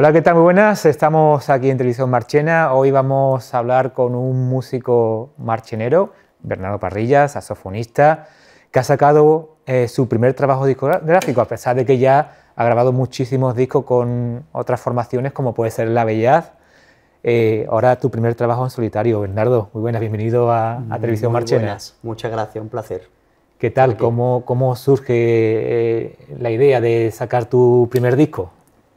Hola, ¿qué tal? Muy buenas. Estamos aquí en Televisión Marchena. Hoy vamos a hablar con un músico marchenero, Bernardo Parrilla, saxofonista, que ha sacado eh, su primer trabajo discográfico, a pesar de que ya ha grabado muchísimos discos con otras formaciones, como puede ser La Bellaz. Eh, ahora tu primer trabajo en solitario, Bernardo. Muy buenas, bienvenido a, Televisión Marchena. Buenas. Muchas gracias, un placer. ¿Qué tal? ¿Cómo, surge eh, la idea de sacar tu primer disco?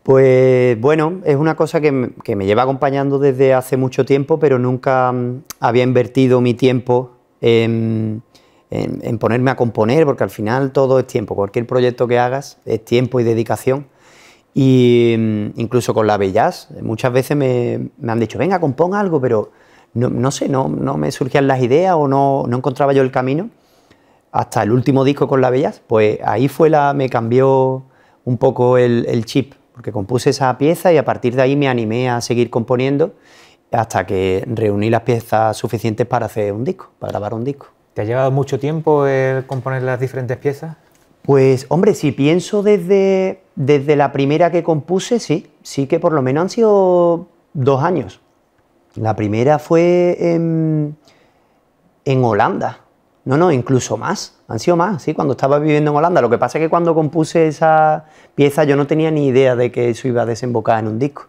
Pues bueno, es una cosa que, me lleva acompañando desde hace mucho tiempo, pero nunca mm, había invertido mi tiempo en, ponerme a componer, porque al final todo es tiempo, cualquier proyecto que hagas es tiempo y dedicación. Y mm, incluso con la Bellas, muchas veces me, han dicho, venga, compón algo, pero no, sé, no, me surgían las ideas o no, encontraba yo el camino. Hasta el último disco con la Bellas, pues ahí fue la, me cambió un poco el chip porque compuse esa pieza y a partir de ahí me animé a seguir componiendo hasta que reuní las piezas suficientes para hacer un disco, para grabar un disco. ¿Te ha llevado mucho tiempo el componer las diferentes piezas? Pues hombre, si pienso desde, la primera que compuse, sí, sí que por lo menos han sido dos años. La primera fue en Holanda, no, no, incluso más. Han sido más, sí, cuando estaba viviendo en Holanda. Lo que pasa es que cuando compuse esa pieza yo no tenía ni idea de que eso iba a desembocar en un disco.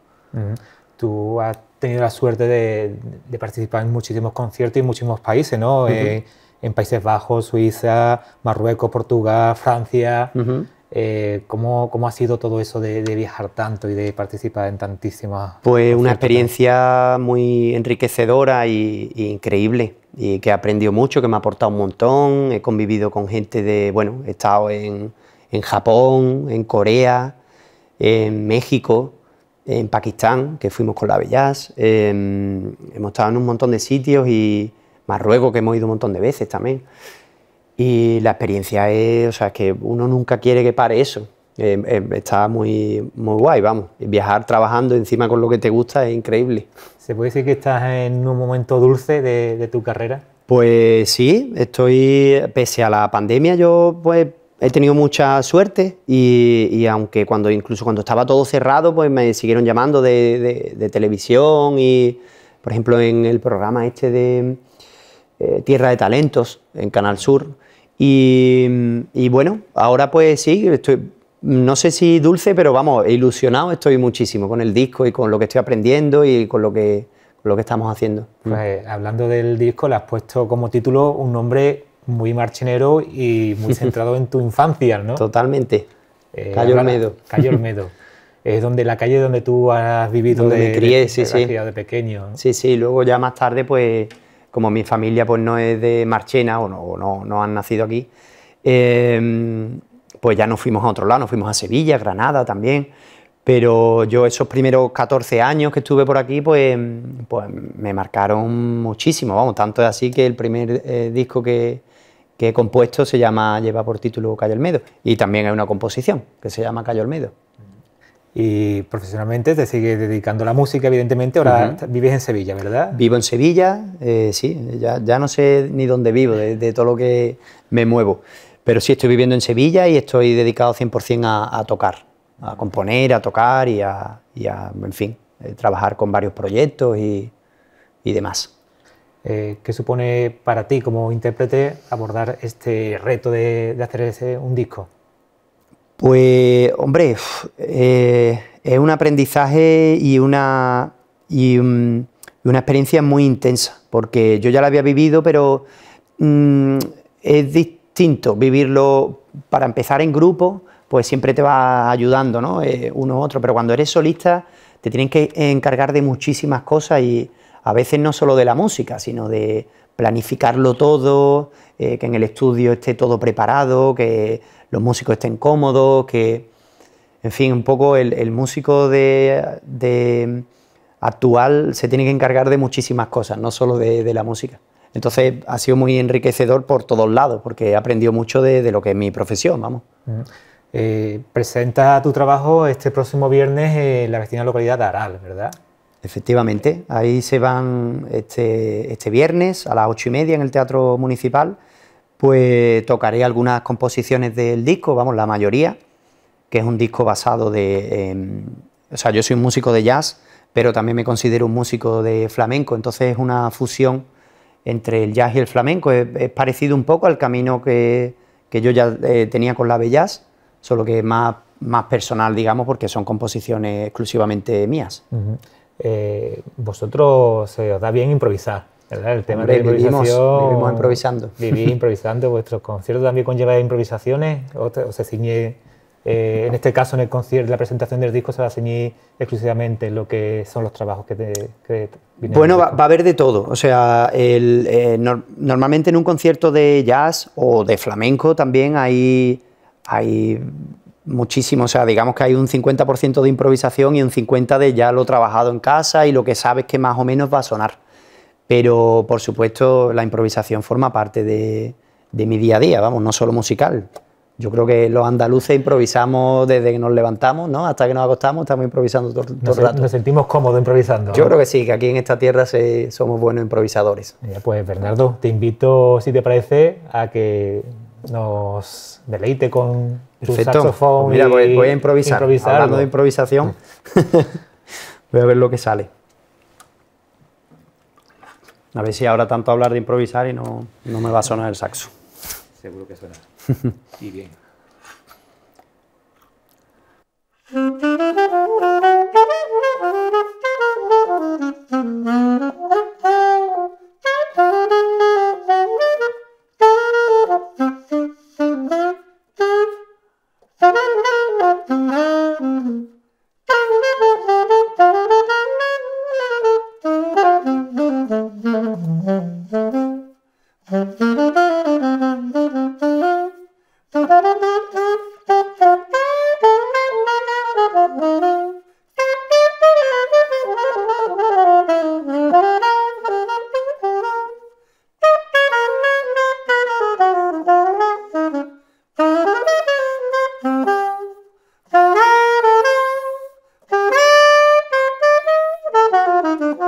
Tú has tenido la suerte de, participar en muchísimos conciertos y en muchísimos países, ¿no? Eh, en Países Bajos, Suiza, Marruecos, Portugal, Francia. Eh, ¿cómo, ha sido todo eso de, viajar tanto y de participar en tantísimas? Pues una experiencia muy enriquecedora e y increíble y que he aprendido mucho, que me ha aportado un montón. He convivido con gente de, bueno, he estado en, Japón, en Corea, en México, en Pakistán, que fuimos con la Bellas. Em, hemos estado en un montón de sitios y Marruecos, que hemos ido un montón de veces también. Y la experiencia es, o sea, que uno nunca quiere que pare eso. Em, em, está muy, muy guay, vamos. Viajar trabajando encima con lo que te gusta es increíble. ¿Se puede decir que estás en un momento dulce de, tu carrera? Pues sí, estoy, pese a la pandemia, yo pues he tenido mucha suerte y, y, aunque cuando incluso cuando estaba todo cerrado, pues me siguieron llamando de, de, televisión y, por ejemplo, en el programa este de eh, Tierra de Talentos en Canal Sur. Y, y bueno, ahora pues sí, estoy, no sé si dulce, pero vamos, ilusionado estoy muchísimo con el disco y con lo que estoy aprendiendo y con lo que, lo que estamos haciendo. Pues eh, hablando del disco, le has puesto como título un nombre muy marchenero y muy centrado en tu infancia, ¿no? Totalmente. Eh, Olmedo. Cayo Olmedo. es donde la calle donde tú has vivido donde sí, de pequeño. Sí, sí, luego ya más tarde, pues como mi familia pues no es de Marchena o no, no, no han nacido aquí, eh, pues ya nos fuimos a otro lado, nos fuimos a Sevilla, Granada también. Pero yo esos primeros 14 años que estuve por aquí, pues, pues me marcaron muchísimo, vamos, tanto es así que el primer eh, disco que, he compuesto se llama, lleva por título Calle Olmedo, y también hay una composición que se llama Calle Olmedo. Y profesionalmente te sigues dedicando a la música, evidentemente, ahora vives en Sevilla, ¿verdad? Vivo en Sevilla, eh, sí, ya, ya, no sé ni dónde vivo, de todo lo que me muevo. Pero sí estoy viviendo en Sevilla y estoy dedicado 100% a, tocar, a componer, a tocar y a, en fin, eh, trabajar con varios proyectos y, demás. Eh, ¿Qué supone para ti como intérprete abordar este reto de, hacer un disco? Pues, hombre, eh, es un aprendizaje y una, mm, y, una experiencia muy intensa, porque yo ya la había vivido, pero mm, es es, distinto. Vivirlo para empezar en grupo, pues siempre te va ayudando, ¿no? Eh, uno u otro. Pero cuando eres solista, te tienen que encargar de muchísimas cosas y a veces no solo de la música, sino de planificarlo todo, eh, que en el estudio esté todo preparado, que los músicos estén cómodos, que, en fin, un poco el, músico de, actual se tiene que encargar de muchísimas cosas, no solo de la música. Entonces ha sido muy enriquecedor por todos lados, porque he aprendido mucho de, lo que es mi profesión, vamos. Eh, presenta tu trabajo este próximo viernes en la vecina localidad de Aral, ¿verdad? Efectivamente, ahí se van este, este viernes a las ocho y media en el Teatro Municipal, pues tocaré algunas composiciones del disco, vamos, la mayoría, que es un disco basado de... Em, o sea, yo soy un músico de jazz, pero también me considero un músico de flamenco, entonces es una fusión entre el jazz y el flamenco. Es, parecido un poco al camino que, yo ya eh, tenía con la Bellas, solo que es más, más personal, digamos, porque son composiciones exclusivamente mías. Eh, vosotros se os da bien improvisar. ¿verdad? El tema de improvisación. Vivimos, improvisando. Vivís improvisando. ¿Vuestros conciertos también conlleva improvisaciones o, se ciñe eh, en este caso, en el concierto, la presentación del disco se va a ceñir exclusivamente en lo que son los trabajos que, te, Bueno, va, a haber de todo. O sea, eh, normalmente en un concierto de jazz o de flamenco también hay, hay muchísimo. O sea, digamos que hay un 50% de improvisación y un 50% de ya lo trabajado en casa y lo que sabes que más o menos va a sonar. Pero, por supuesto, la improvisación forma parte de, de mi día a día, vamos, no solo musical. Yo creo que los andaluces improvisamos desde que nos levantamos, ¿no? Hasta que nos acostamos, estamos improvisando todo, nos, el rato. Nos sentimos cómodos improvisando. Yo creo que sí, que aquí en esta tierra somos buenos improvisadores. Pues Bernardo, te invito, si te parece, a que nos deleite con tu saxofón. mira, voy, a improvisar. Hablando de improvisación, voy a ver lo que sale. A ver si ahora tanto hablar de improvisar y no, no me va a sonar el saxo. Seguro que suena. y bien.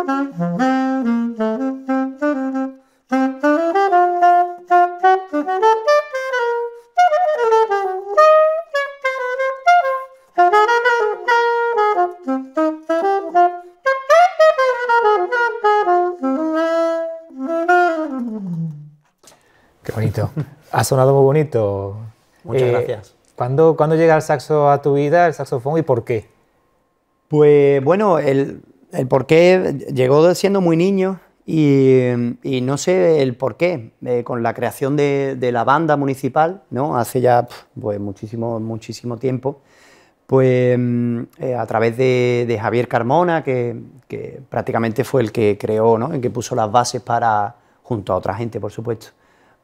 Qué bonito. Ha sonado muy bonito. Muchas eh, gracias. ¿cuándo, ¿Cuándo llega el saxo a tu vida, el saxofón, y por qué? Pues bueno, el, el porqué qué llegó siendo muy niño y, no sé el porqué, eh, con la creación de, la banda municipal, ¿no? hace ya pues, muchísimo, muchísimo tiempo, pues eh, a través de, Javier Carmona, que, prácticamente fue el que creó, ¿no? el que puso las bases para, junto a otra gente por supuesto,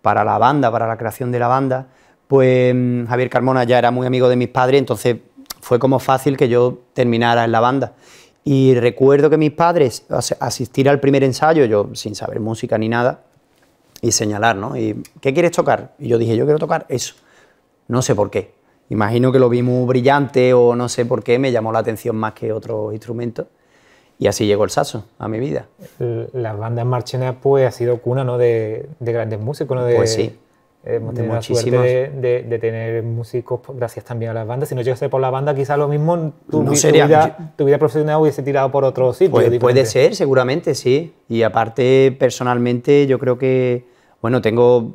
para la banda, para la creación de la banda, pues mm, Javier Carmona ya era muy amigo de mis padres, entonces fue como fácil que yo terminara en la banda. Y recuerdo que mis padres asistir al primer ensayo, yo sin saber música ni nada, y señalar, ¿no? Y, ¿Qué quieres tocar? Y yo dije, yo quiero tocar eso. No sé por qué. Imagino que lo vi muy brillante o no sé por qué, me llamó la atención más que otros instrumentos. Y así llegó el saxo a mi vida. Las bandas marchenas pues ha sido cuna ¿no? de, grandes músicos, ¿no? de, pues sí. Eh, hemos de, tener músicos pues, gracias también a las bandas. Si no llegase por la banda, quizá lo mismo tu, sería, tu, vida, tu, profesional hubiese tirado por otro sitio. Pues, puede ser, seguramente, sí. Y aparte, personalmente, yo creo que, bueno, tengo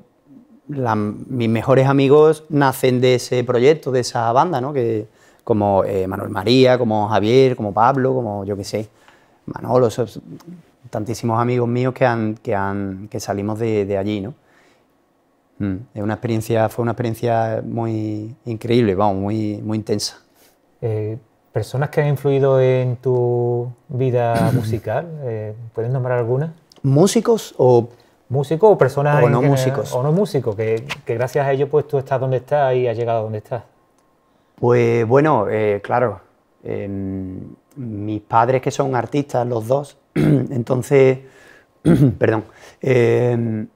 mis mejores amigos nacen de ese proyecto, de esa banda, ¿no? Que, como eh, Manuel María, como Javier, como Pablo, como yo qué sé, Manolo, tantísimos amigos míos que, han, que, han, que salimos de allí, ¿no? Mm. Es una experiencia, fue una experiencia muy increíble, vamos, muy, muy intensa. Eh, ¿Personas que han influido en tu vida musical? Eh, ¿Puedes nombrar algunas? ¿Músicos o...? Músicos o personas... O no músicos. O no músicos, que, gracias a ellos pues tú estás donde estás y has llegado donde estás. Pues bueno, eh, claro. Em, mis padres que son artistas, los dos, entonces... perdón em,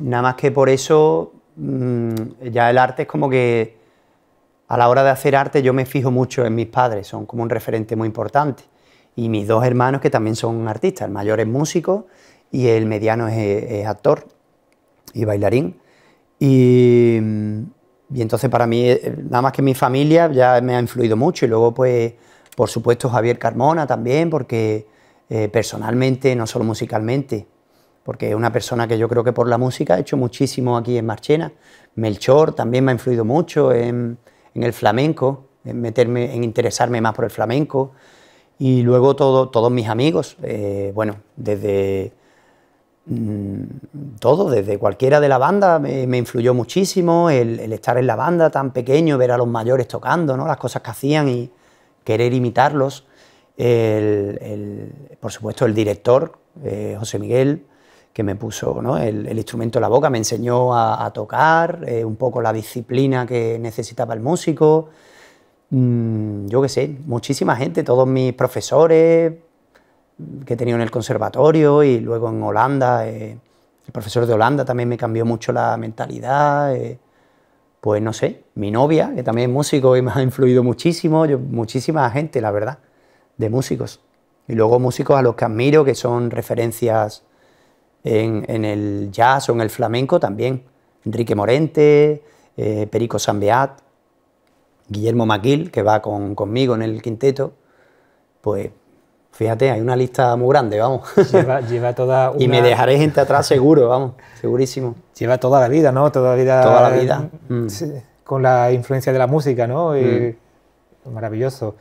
Nada más que por eso mm, ya el arte es como que a la hora de hacer arte yo me fijo mucho en mis padres, son como un referente muy importante. Y mis dos hermanos que también son artistas, el mayor es músico y el mediano es, actor y bailarín. Y, mm, entonces para mí, eh, nada más que mi familia ya me ha influido mucho y luego pues por supuesto Javier Carmona también, porque eh, personalmente, no solo musicalmente, porque es una persona que yo creo que por la música ha hecho muchísimo aquí en Marchena. Melchor también me ha influido mucho en, el flamenco, en, meterme, en interesarme más por el flamenco. Y luego todos mis amigos, eh, bueno, desde mmm, todo, desde cualquiera de la banda, me, influyó muchísimo el, estar en la banda tan pequeño, ver a los mayores tocando, las cosas que hacían y querer imitarlos. por supuesto, el director, eh, José Miguel, que me puso el, instrumento en la boca, me enseñó a, tocar, eh, un poco la disciplina que necesitaba el músico, mm, yo qué sé, muchísima gente, todos mis profesores que he tenido en el conservatorio y luego en Holanda, eh, el profesor de Holanda también me cambió mucho la mentalidad, eh, pues no sé, mi novia, que también es músico y me ha influido muchísimo, muchísima gente, la verdad, de músicos. Y luego músicos a los que admiro, que son referencias en, el jazz o en el flamenco también. Enrique Morente, eh, Perico Sambeat, Guillermo Maquil, que va conmigo en el quinteto, pues fíjate, hay una lista muy grande, vamos. Lleva, toda Y me dejaré gente atrás seguro, vamos, segurísimo. Lleva toda la vida, ¿no? Toda la vida... Toda la vida. Mm, mm. Con la influencia de la música, ¿no? Eh, mm. Maravilloso.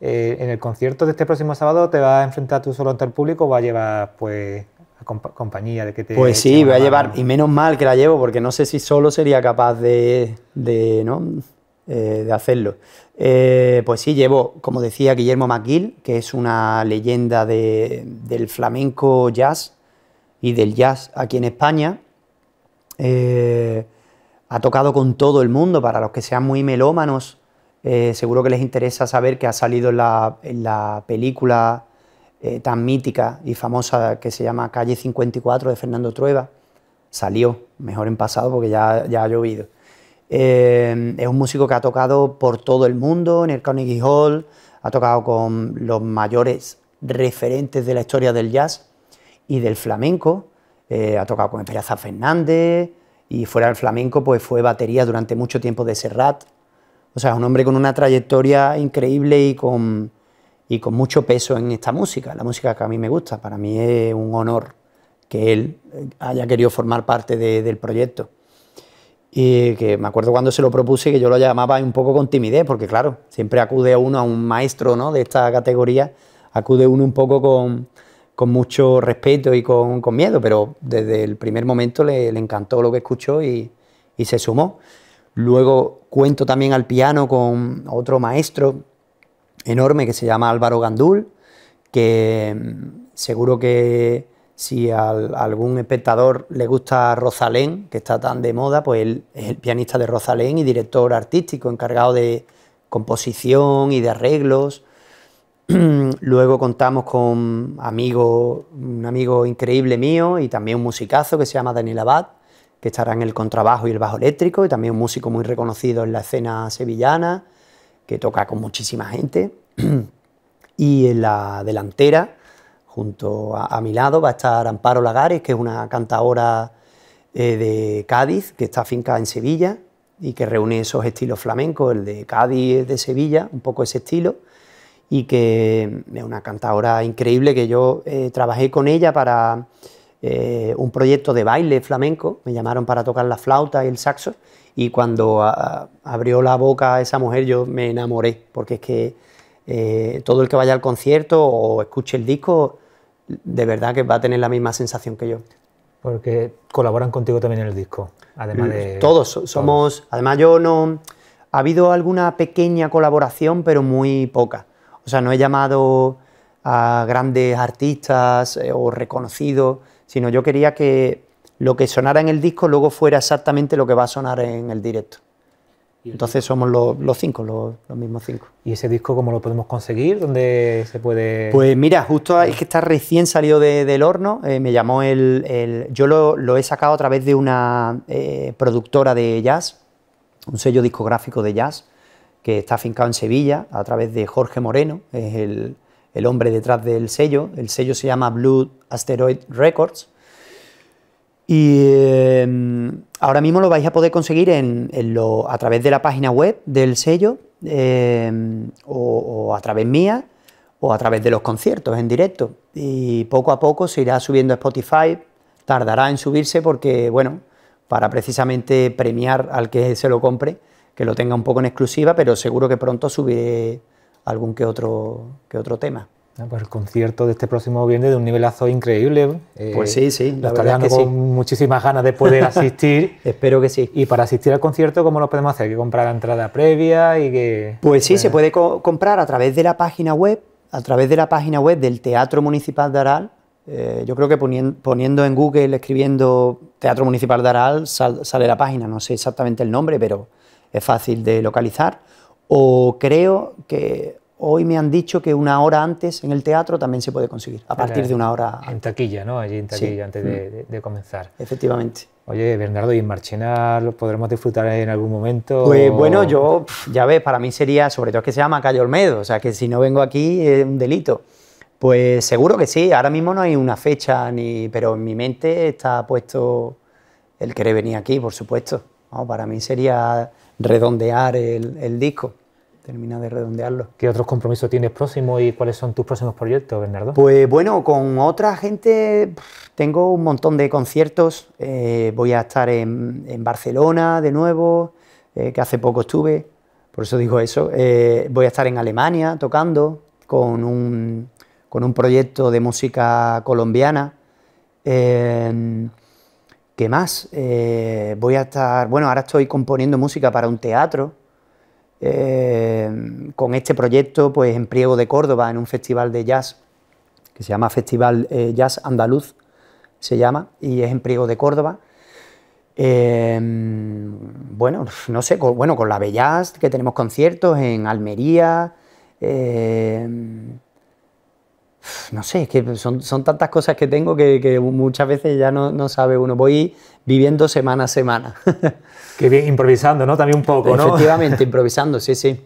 Eh, en el concierto de este próximo sábado te vas a enfrentar tú solo ante el público o va a llevar, pues, compañía, de que te... Pues sí, voy a llevar, y menos mal que la llevo, porque no sé si solo sería capaz de, ¿no? Eh, de hacerlo. Eh, pues sí, llevo, como decía Guillermo McGill, que es una leyenda del flamenco jazz y del jazz aquí en España. Eh, ha tocado con todo el mundo, para los que sean muy melómanos, seguro que les interesa saber que ha salido en la película eh, tan mítica y famosa que se llama Calle 54 de Fernando Trueba, salió, mejor en pasado porque ya, ya ha llovido. Eh, es un músico que ha tocado por todo el mundo, en el Carnegie Hall, ha tocado con los mayores referentes de la historia del jazz y del flamenco, eh, ha tocado con Esperanza Fernández y fuera del flamenco pues fue batería durante mucho tiempo de Serrat. O sea, es un hombre con una trayectoria increíble y con, y con mucho peso en esta música, la música que a mí me gusta. Para mí es un honor que él eh, haya querido formar parte del proyecto. Y que me acuerdo cuando se lo propuse que yo lo llamaba un poco con timidez, porque claro, siempre acude a uno a un maestro ¿no? de esta categoría, acude uno un poco con, con mucho respeto y con, miedo, pero desde el primer momento le, le encantó lo que escuchó y, y, se sumó. Luego cuento también al piano con otro maestro enorme que se llama Álvaro Gandul, que mm, seguro que si a algún espectador le gusta Rosalén, que está tan de moda, pues él es el pianista de Rosalén y director artístico encargado de composición y de arreglos. Luego contamos con amigo, un amigo increíble mío y también un musicazo que se llama Daniel Abad, que estará en el contrabajo y el bajo eléctrico, y también un músico muy reconocido en la escena sevillana que toca con muchísima gente. y en la delantera, junto a, mi lado, va a estar Amparo Lagares, que es una cantadora eh, de Cádiz, que está finca en Sevilla y que reúne esos estilos flamencos, el de Cádiz, el de Sevilla, un poco ese estilo, y que es una cantadora increíble que yo eh, trabajé con ella para eh, un proyecto de baile flamenco, me llamaron para tocar la flauta y el saxo, y cuando ah, abrió la boca esa mujer yo me enamoré, porque es que eh, todo el que vaya al concierto o escuche el disco, de verdad que va a tener la misma sensación que yo. Porque colaboran contigo también en el disco, además de... Mm, todos, somos... Además yo no... Ha habido alguna pequeña colaboración, pero muy poca. O sea, no he llamado a grandes artistas eh, o reconocidos sino yo quería que lo que sonara en el disco luego fuera exactamente lo que va a sonar en el directo. Entonces somos los, cinco, los, mismos cinco. ¿Y ese disco cómo lo podemos conseguir? ¿Dónde se puede...? Pues mira, justo es que está recién salido del horno, eh, me llamó el... yo lo, he sacado a través de una eh, productora de jazz, un sello discográfico de jazz, que está afincado en Sevilla, a través de Jorge Moreno, es el, el hombre detrás del sello. El sello se llama Blue Asteroid Records. Y em, ahora mismo lo vais a poder conseguir a través de la página web del sello em, o, o, a través mía o a través de los conciertos en directo. Y poco a poco se irá subiendo a Spotify. Tardará en subirse porque, bueno, para precisamente premiar al que se lo compre, que lo tenga un poco en exclusiva, pero seguro que pronto subiré algún que otro, que otro tema. Ah, pues el concierto de este próximo viernes de un nivelazo increíble. Eh, pues sí, sí. La verdad con muchísimas ganas de poder asistir. Espero que sí. Y para asistir al concierto, ¿cómo lo podemos hacer? ...¿hay ¿Que comprar la entrada previa y que...? Pues sí, se puede comprar a través de la página web, a través de la página web del Teatro Municipal de Aral. Eh, yo creo que poniendo en Google, escribiendo Teatro Municipal de Aral, sale la página. No sé exactamente el nombre, pero es fácil de localizar o creo que hoy me han dicho que una hora antes en el teatro también se puede conseguir, a partir de una hora. En taquilla, ¿no? Allí en taquilla, antes mm. de, comenzar. Efectivamente. Oye, Bernardo, ¿y en Marchena lo podremos disfrutar en algún momento? Pues bueno, yo, ya ves, para mí sería, sobre todo es que se llama Calle Olmedo, o sea, que si no vengo aquí es un delito. Pues seguro que sí, ahora mismo no hay una fecha, ni, pero en mi mente está puesto el querer venir aquí, por supuesto. para mí sería redondear el disco termina de redondearlo. ¿Qué otros compromisos tienes próximos y cuáles son tus próximos proyectos, Bernardo? Pues bueno, con otra gente tengo un montón de conciertos. Eh, voy a estar en, Barcelona de nuevo, eh, que hace poco estuve, por eso digo eso. Eh, voy a estar en Alemania tocando con un, con un proyecto de música colombiana. Em, ¿Qué más? voy a estar, bueno, ahora estoy componiendo música para un teatro eh, con este proyecto pues, en Priego de Córdoba, en un festival de jazz que se llama Festival eh, Jazz Andaluz, se llama, y es en Priego de Córdoba. Em, bueno, no sé, bueno, con la Bellas, que tenemos conciertos en Almería. Em, no sé, que son, tantas cosas que tengo que, muchas veces ya no, sabe uno. Voy viviendo semana a semana. Que bien, improvisando, ¿no? También un poco, ¿no? Efectivamente, improvisando, sí, sí.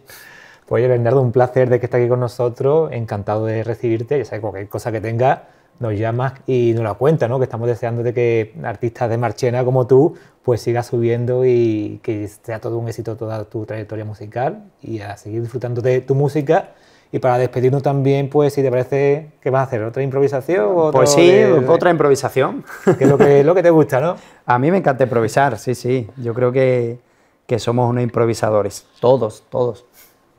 Pues oye, Bernardo, un placer de que estés aquí con nosotros. Encantado de recibirte. Ya sabes, cualquier cosa que tengas, nos llamas y nos la cuenta, ¿no? Que estamos deseando de que artistas de Marchena como tú, pues siga subiendo y que sea todo un éxito toda tu trayectoria musical y a seguir disfrutando de tu música y para despedirnos también, pues si te parece, ¿qué vas a hacer? ¿Otra improvisación? O pues sí, otra eh? improvisación. Que es lo que, lo que te gusta, ¿no? A mí me encanta improvisar, sí, sí. Yo creo que, que somos unos improvisadores, todos, todos.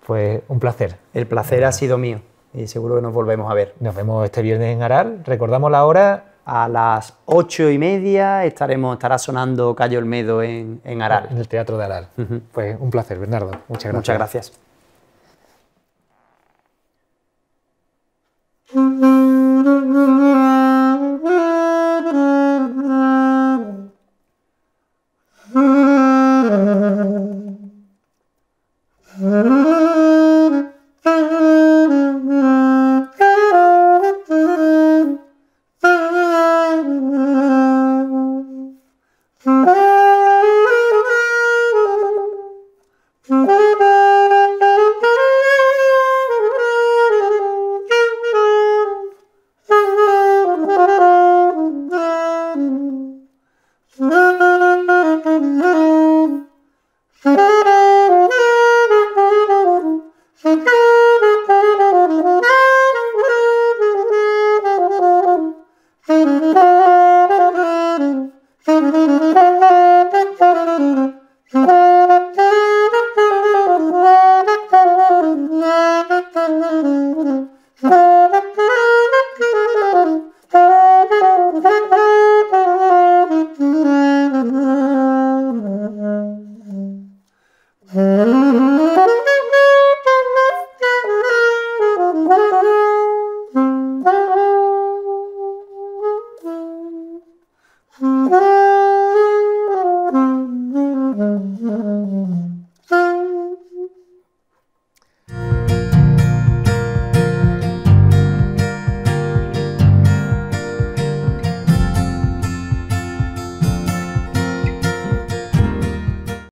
Pues un placer. El placer ha sido mío y seguro que nos volvemos a ver. Nos vemos este viernes en Aral. Recordamos la hora. A las ocho y media estaremos, estará sonando Cayo Olmedo en, en Aral. En el Teatro de Aral. Fue Pues un placer, Bernardo. Muchas gracias. Muchas gracias. Música